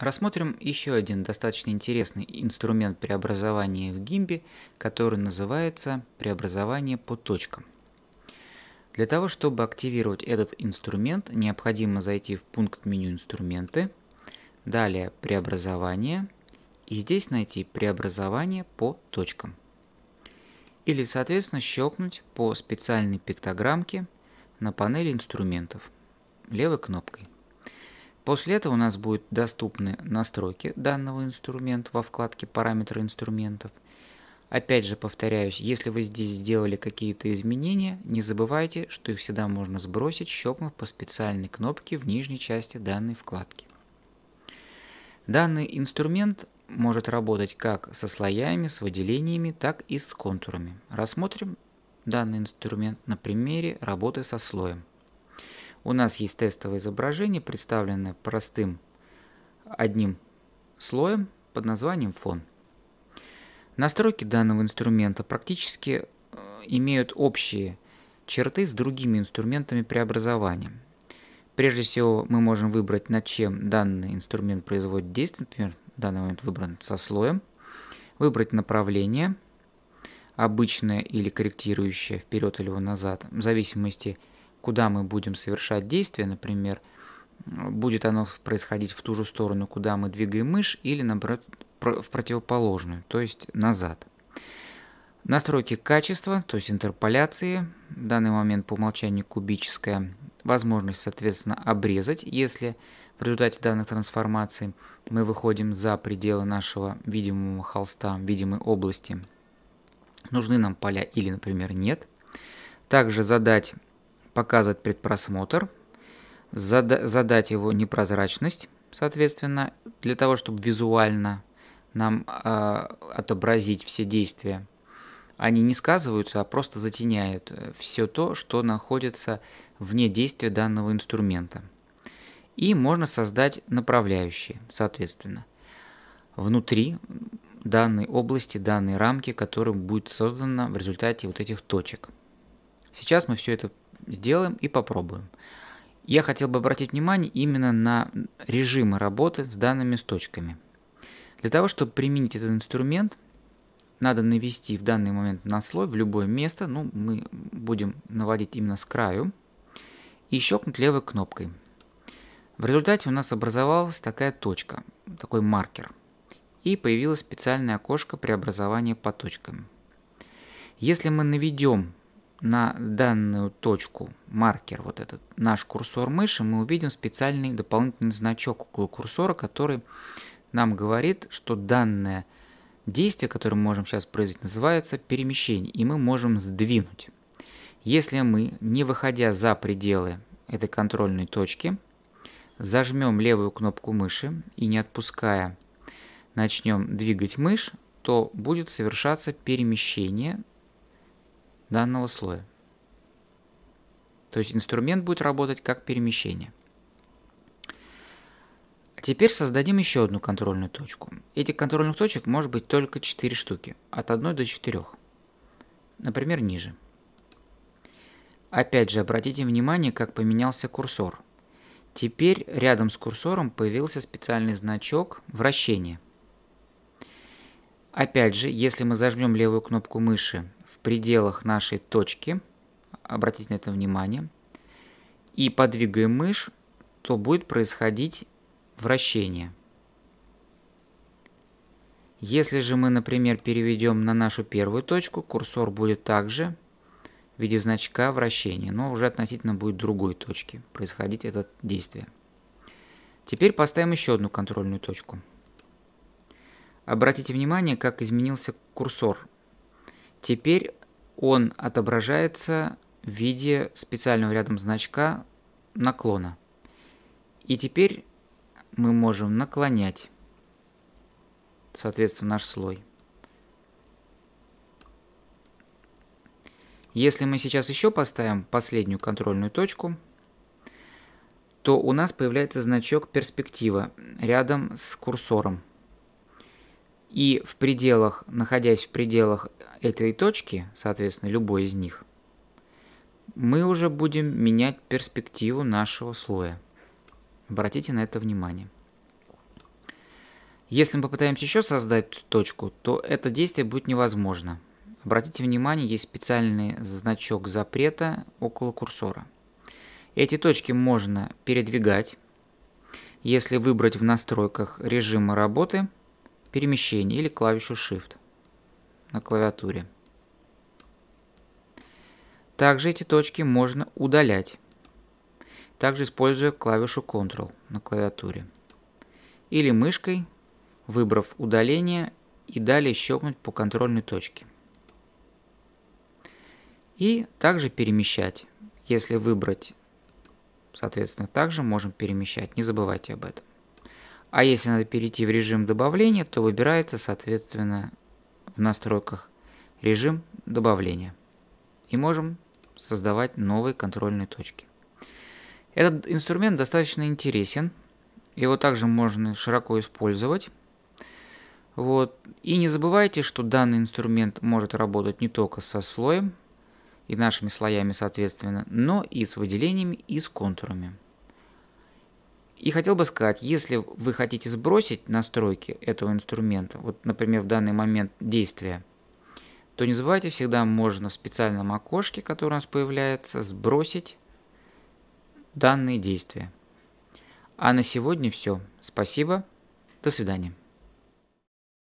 Рассмотрим еще один достаточно интересный инструмент преобразования в гимбе, который называется преобразование по точкам. Для того, чтобы активировать этот инструмент, необходимо зайти в пункт меню «Инструменты», далее «Преобразование» и здесь найти «Преобразование по точкам». Или, соответственно, щелкнуть по специальной пиктограммке на панели инструментов левой кнопкой. После этого у нас будут доступны настройки данного инструмента во вкладке «Параметры инструментов». Опять же повторяюсь, если вы здесь сделали какие-то изменения, не забывайте, что их всегда можно сбросить, щелкнув по специальной кнопке в нижней части данной вкладки. Данный инструмент может работать как со слоями, с выделениями, так и с контурами. Рассмотрим данный инструмент на примере работы со слоем. У нас есть тестовое изображение, представленное простым одним слоем под названием фон. Настройки данного инструмента практически э, имеют общие черты с другими инструментами преобразования. Прежде всего, мы можем выбрать, над чем данный инструмент производит действие. Например, в данный момент выбран со слоем. Выбрать направление, обычное или корректирующее, вперед или назад, в зависимости от куда мы будем совершать действие, например, будет оно происходить в ту же сторону, куда мы двигаем мышь, или наоборот в противоположную, то есть назад. Настройки качества, то есть интерполяции, в данный момент по умолчанию кубическая, возможность, соответственно, обрезать, если в результате данных трансформаций мы выходим за пределы нашего видимого холста, видимой области, нужны нам поля или, например, нет. Также задать показывать предпросмотр, задать его непрозрачность, соответственно, для того, чтобы визуально нам э, отобразить все действия. Они не сказываются, а просто затеняют э, все то, что находится вне действия данного инструмента. И можно создать направляющие, соответственно, внутри данной области, данной рамки, которая будет создана в результате вот этих точек. Сейчас мы все это сделаем и попробуем. Я хотел бы обратить внимание именно на режимы работы с данными с точками. Для того, чтобы применить этот инструмент, надо навести в данный момент на слой в любое место. Ну, мы будем наводить именно с краю. И щелкнуть левой кнопкой. В результате у нас образовалась такая точка, такой маркер. И появилось специальное окошко преобразования по точкам. Если мы наведем на данную точку, маркер, вот этот наш курсор мыши, мы увидим специальный дополнительный значок около курсора, который нам говорит, что данное действие, которое мы можем сейчас произвести, называется перемещение, и мы можем сдвинуть. Если мы, не выходя за пределы этой контрольной точки, зажмем левую кнопку мыши и не отпуская начнем двигать мышь, то будет совершаться перемещение данного слоя. То есть инструмент будет работать как перемещение. А теперь создадим еще одну контрольную точку. Этих контрольных точек может быть только 4 штуки, от 1 до 4. Например, ниже. Опять же, обратите внимание, как поменялся курсор. Теперь рядом с курсором появился специальный значок вращения. Опять же, если мы зажмем левую кнопку мыши пределах нашей точки, обратите на это внимание, и подвигаем мышь, то будет происходить вращение. Если же мы, например, переведем на нашу первую точку, курсор будет также в виде значка вращения, но уже относительно будет другой точки происходить это действие. Теперь поставим еще одну контрольную точку. Обратите внимание, как изменился курсор Теперь он отображается в виде специального рядом значка наклона. И теперь мы можем наклонять, соответственно, наш слой. Если мы сейчас еще поставим последнюю контрольную точку, то у нас появляется значок перспектива рядом с курсором. И в пределах, находясь в пределах этой точки, соответственно, любой из них, мы уже будем менять перспективу нашего слоя. Обратите на это внимание. Если мы попытаемся еще создать точку, то это действие будет невозможно. Обратите внимание, есть специальный значок запрета около курсора. Эти точки можно передвигать, если выбрать в настройках режима работы – перемещение или клавишу Shift на клавиатуре. Также эти точки можно удалять, также используя клавишу Ctrl на клавиатуре. Или мышкой, выбрав удаление и далее щелкнуть по контрольной точке. И также перемещать. Если выбрать, соответственно, также можем перемещать. Не забывайте об этом. А если надо перейти в режим добавления, то выбирается, соответственно, в настройках режим добавления. И можем создавать новые контрольные точки. Этот инструмент достаточно интересен. Его также можно широко использовать. Вот. И не забывайте, что данный инструмент может работать не только со слоем и нашими слоями соответственно, но и с выделениями и с контурами. И хотел бы сказать, если вы хотите сбросить настройки этого инструмента, вот, например, в данный момент действия, то не забывайте, всегда можно в специальном окошке, которое у нас появляется, сбросить данные действия. А на сегодня все. Спасибо. До свидания.